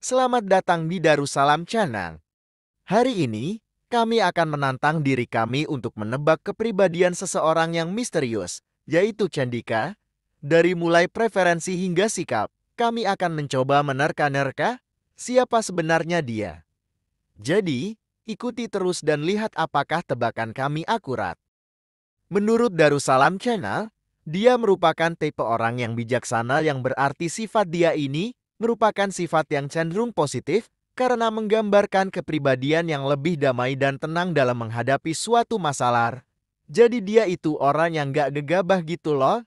Selamat datang di Darussalam Channel. Hari ini, kami akan menantang diri kami untuk menebak kepribadian seseorang yang misterius, yaitu Candika. Dari mulai preferensi hingga sikap, kami akan mencoba menerka-nerka siapa sebenarnya dia. Jadi, ikuti terus dan lihat apakah tebakan kami akurat. Menurut Darussalam Channel, dia merupakan tipe orang yang bijaksana yang berarti sifat dia ini merupakan sifat yang cenderung positif karena menggambarkan kepribadian yang lebih damai dan tenang dalam menghadapi suatu masalah. Jadi dia itu orang yang gak gegabah gitu loh.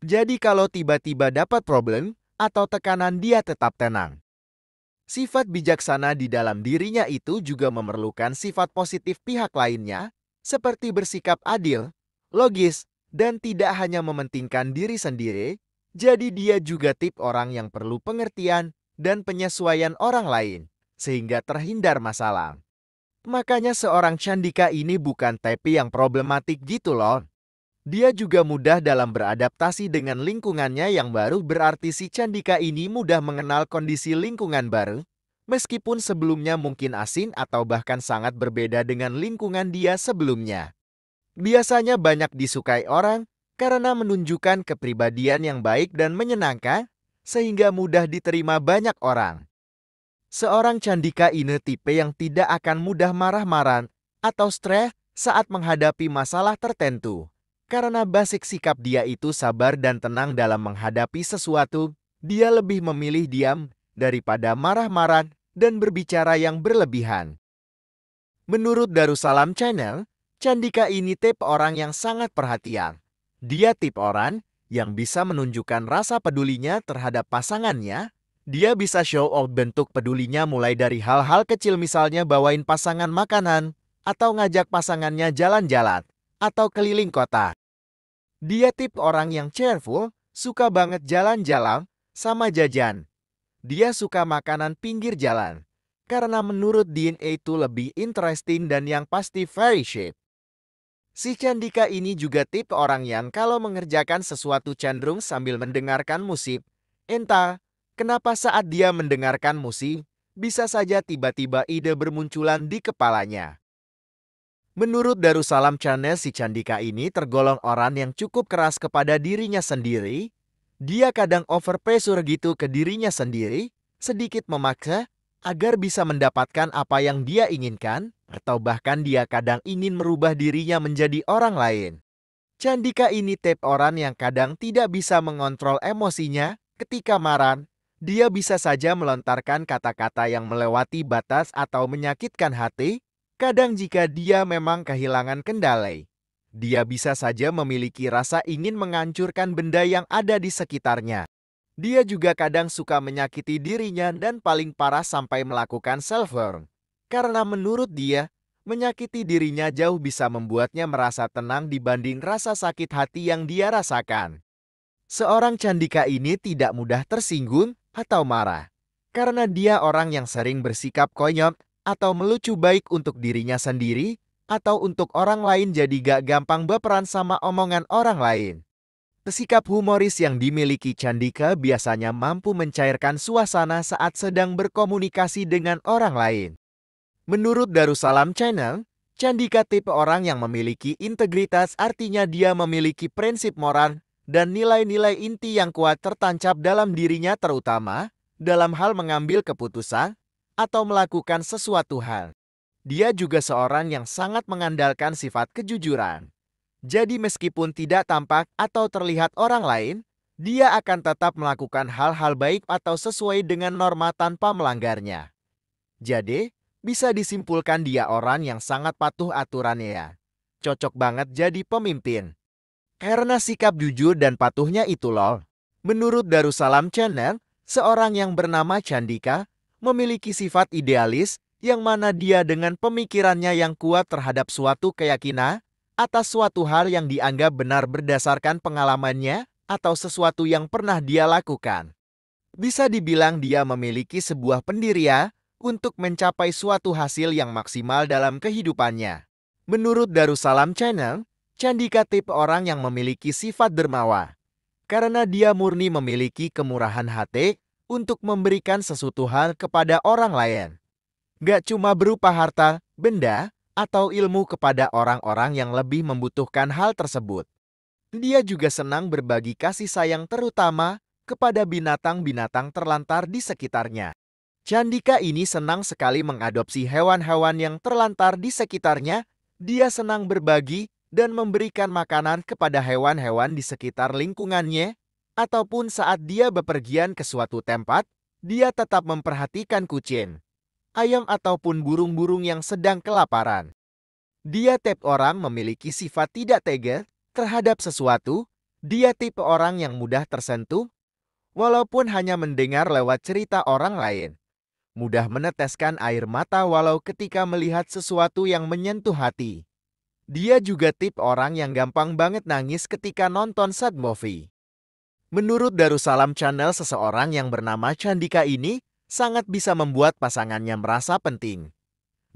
Jadi kalau tiba-tiba dapat problem atau tekanan dia tetap tenang. Sifat bijaksana di dalam dirinya itu juga memerlukan sifat positif pihak lainnya, seperti bersikap adil, logis, dan tidak hanya mementingkan diri sendiri, jadi dia juga tip orang yang perlu pengertian dan penyesuaian orang lain, sehingga terhindar masalah. Makanya seorang Chandika ini bukan tepi yang problematik gitu loh. Dia juga mudah dalam beradaptasi dengan lingkungannya yang baru berarti si Chandika ini mudah mengenal kondisi lingkungan baru, meskipun sebelumnya mungkin asin atau bahkan sangat berbeda dengan lingkungan dia sebelumnya biasanya banyak disukai orang karena menunjukkan kepribadian yang baik dan menyenangkan, sehingga mudah diterima banyak orang. Seorang Candika ini tipe yang tidak akan mudah marah-marahan atau stres saat menghadapi masalah tertentu. Karena basic sikap dia itu sabar dan tenang dalam menghadapi sesuatu, dia lebih memilih diam daripada marah marah dan berbicara yang berlebihan. Menurut Darussalam Channel, Candika ini tipe orang yang sangat perhatian. Dia tipe orang yang bisa menunjukkan rasa pedulinya terhadap pasangannya. Dia bisa show off bentuk pedulinya mulai dari hal-hal kecil misalnya bawain pasangan makanan, atau ngajak pasangannya jalan-jalan, atau keliling kota. Dia tipe orang yang cheerful, suka banget jalan-jalan, sama jajan. Dia suka makanan pinggir jalan karena menurut DNA itu lebih interesting dan yang pasti very shape. Si Candika ini juga tipe orang yang kalau mengerjakan sesuatu cenderung sambil mendengarkan musik. Entah, kenapa saat dia mendengarkan musik, bisa saja tiba-tiba ide bermunculan di kepalanya. Menurut Darussalam Channel, si Candika ini tergolong orang yang cukup keras kepada dirinya sendiri. Dia kadang overpressure gitu ke dirinya sendiri, sedikit memaksa, agar bisa mendapatkan apa yang dia inginkan, atau bahkan dia kadang ingin merubah dirinya menjadi orang lain. Candika ini tipe orang yang kadang tidak bisa mengontrol emosinya ketika marah. Dia bisa saja melontarkan kata-kata yang melewati batas atau menyakitkan hati, kadang jika dia memang kehilangan kendali. Dia bisa saja memiliki rasa ingin menghancurkan benda yang ada di sekitarnya. Dia juga kadang suka menyakiti dirinya dan paling parah sampai melakukan self-harm. Karena menurut dia, menyakiti dirinya jauh bisa membuatnya merasa tenang dibanding rasa sakit hati yang dia rasakan. Seorang Candika ini tidak mudah tersinggung atau marah. Karena dia orang yang sering bersikap konyol atau melucu baik untuk dirinya sendiri atau untuk orang lain jadi gak gampang berperan sama omongan orang lain. Sikap humoris yang dimiliki Candika biasanya mampu mencairkan suasana saat sedang berkomunikasi dengan orang lain. Menurut Darussalam Channel, Candika tipe orang yang memiliki integritas artinya dia memiliki prinsip moral dan nilai-nilai inti yang kuat tertancap dalam dirinya terutama dalam hal mengambil keputusan atau melakukan sesuatu hal. Dia juga seorang yang sangat mengandalkan sifat kejujuran. Jadi meskipun tidak tampak atau terlihat orang lain, dia akan tetap melakukan hal-hal baik atau sesuai dengan norma tanpa melanggarnya. Jadi, bisa disimpulkan dia orang yang sangat patuh aturannya ya. Cocok banget jadi pemimpin. Karena sikap jujur dan patuhnya itu Loh, Menurut Darussalam Channel, seorang yang bernama Chandika memiliki sifat idealis yang mana dia dengan pemikirannya yang kuat terhadap suatu keyakinan atas suatu hal yang dianggap benar berdasarkan pengalamannya atau sesuatu yang pernah dia lakukan. Bisa dibilang dia memiliki sebuah pendiria untuk mencapai suatu hasil yang maksimal dalam kehidupannya. Menurut Darussalam Channel, Candika tipe orang yang memiliki sifat dermawa. Karena dia murni memiliki kemurahan hati untuk memberikan sesuatu hal kepada orang lain. Gak cuma berupa harta, benda, atau ilmu kepada orang-orang yang lebih membutuhkan hal tersebut. Dia juga senang berbagi kasih sayang terutama kepada binatang-binatang terlantar di sekitarnya. Candika ini senang sekali mengadopsi hewan-hewan yang terlantar di sekitarnya. Dia senang berbagi dan memberikan makanan kepada hewan-hewan di sekitar lingkungannya, ataupun saat dia bepergian ke suatu tempat, dia tetap memperhatikan kucing ayam ataupun burung-burung yang sedang kelaparan. Dia tipe orang memiliki sifat tidak tega terhadap sesuatu, dia tipe orang yang mudah tersentuh, walaupun hanya mendengar lewat cerita orang lain. Mudah meneteskan air mata walau ketika melihat sesuatu yang menyentuh hati. Dia juga tipe orang yang gampang banget nangis ketika nonton sad movie. Menurut Darussalam Channel, seseorang yang bernama Chandika ini sangat bisa membuat pasangannya merasa penting.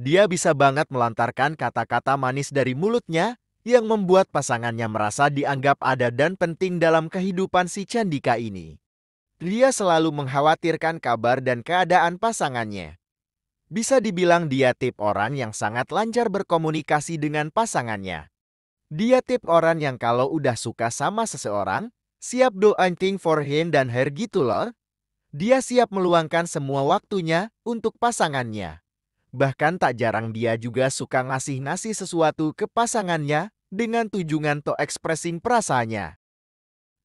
Dia bisa banget melantarkan kata-kata manis dari mulutnya yang membuat pasangannya merasa dianggap ada dan penting dalam kehidupan si Candika ini. Dia selalu mengkhawatirkan kabar dan keadaan pasangannya. Bisa dibilang dia tip orang yang sangat lancar berkomunikasi dengan pasangannya. Dia tip orang yang kalau udah suka sama seseorang, siap do anything for him dan her gitu loh. Dia siap meluangkan semua waktunya untuk pasangannya. Bahkan tak jarang dia juga suka ngasih nasi sesuatu ke pasangannya dengan tujuan to expressing perasaannya.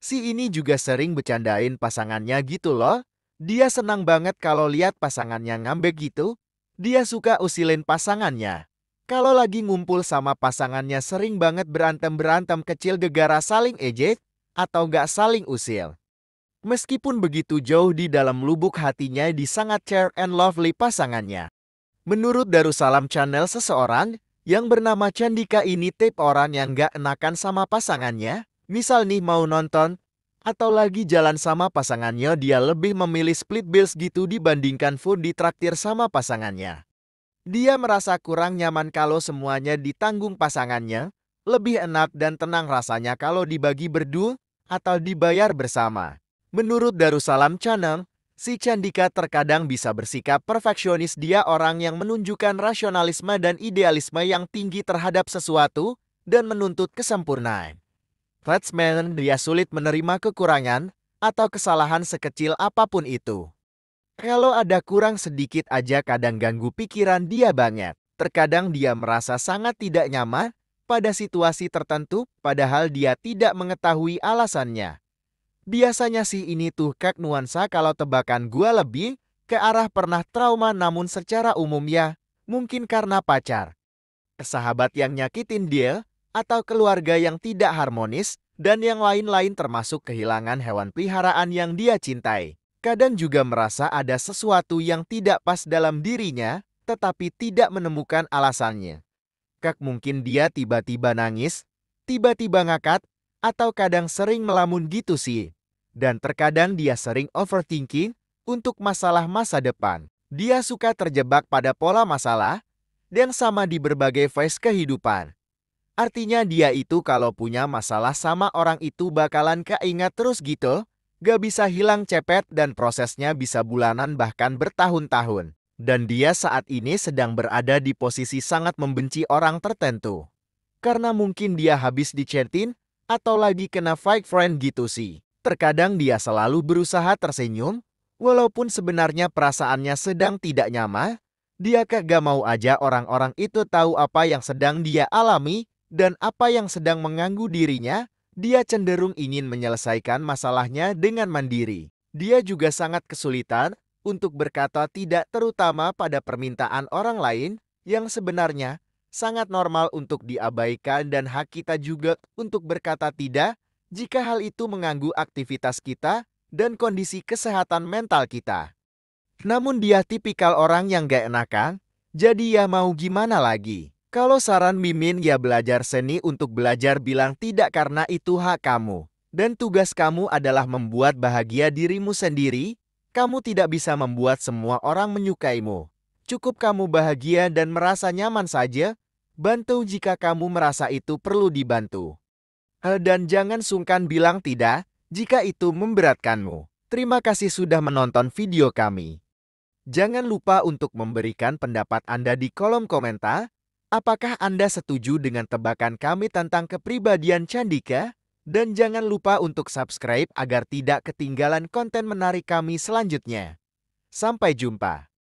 Si ini juga sering bercandain pasangannya gitu loh. Dia senang banget kalau lihat pasangannya ngambek gitu. Dia suka usilin pasangannya. Kalau lagi ngumpul sama pasangannya sering banget berantem-berantem kecil gegara saling ejek atau gak saling usil meskipun begitu jauh di dalam lubuk hatinya di sangat care and lovely pasangannya. Menurut Darussalam Channel seseorang yang bernama Candika ini tipe orang yang gak enakan sama pasangannya, misal nih mau nonton, atau lagi jalan sama pasangannya dia lebih memilih split bills gitu dibandingkan food ditraktir sama pasangannya. Dia merasa kurang nyaman kalau semuanya ditanggung pasangannya, lebih enak dan tenang rasanya kalau dibagi berdua atau dibayar bersama. Menurut Darussalam Canang, si Candika terkadang bisa bersikap perfeksionis dia orang yang menunjukkan rasionalisme dan idealisme yang tinggi terhadap sesuatu dan menuntut kesempurnaan. Fatsman, dia sulit menerima kekurangan atau kesalahan sekecil apapun itu. Kalau ada kurang sedikit aja kadang ganggu pikiran dia banget. Terkadang dia merasa sangat tidak nyaman pada situasi tertentu padahal dia tidak mengetahui alasannya. Biasanya sih ini tuh kek nuansa kalau tebakan gua lebih ke arah pernah trauma namun secara umum ya, mungkin karena pacar. Sahabat yang nyakitin dia, atau keluarga yang tidak harmonis, dan yang lain-lain termasuk kehilangan hewan peliharaan yang dia cintai. Kadang juga merasa ada sesuatu yang tidak pas dalam dirinya, tetapi tidak menemukan alasannya. Kak mungkin dia tiba-tiba nangis, tiba-tiba ngakat, atau kadang sering melamun gitu sih dan terkadang dia sering overthinking untuk masalah masa depan. Dia suka terjebak pada pola masalah dan sama di berbagai fase kehidupan. Artinya dia itu kalau punya masalah sama orang itu bakalan keingat terus gitu, gak bisa hilang cepet dan prosesnya bisa bulanan bahkan bertahun-tahun. Dan dia saat ini sedang berada di posisi sangat membenci orang tertentu. Karena mungkin dia habis dicetin atau lagi kena fight friend gitu sih. Terkadang dia selalu berusaha tersenyum, walaupun sebenarnya perasaannya sedang tidak nyaman, dia kagak mau aja orang-orang itu tahu apa yang sedang dia alami dan apa yang sedang mengganggu dirinya, dia cenderung ingin menyelesaikan masalahnya dengan mandiri. Dia juga sangat kesulitan untuk berkata tidak terutama pada permintaan orang lain yang sebenarnya sangat normal untuk diabaikan dan hak kita juga untuk berkata tidak jika hal itu mengganggu aktivitas kita dan kondisi kesehatan mental kita. Namun dia tipikal orang yang gak enakan, jadi ya mau gimana lagi. Kalau saran Mimin ya belajar seni untuk belajar bilang tidak karena itu hak kamu. Dan tugas kamu adalah membuat bahagia dirimu sendiri, kamu tidak bisa membuat semua orang menyukaimu. Cukup kamu bahagia dan merasa nyaman saja, bantu jika kamu merasa itu perlu dibantu dan jangan sungkan bilang tidak jika itu memberatkanmu. Terima kasih sudah menonton video kami. Jangan lupa untuk memberikan pendapat Anda di kolom komentar. Apakah Anda setuju dengan tebakan kami tentang kepribadian Candika? Dan jangan lupa untuk subscribe agar tidak ketinggalan konten menarik kami selanjutnya. Sampai jumpa.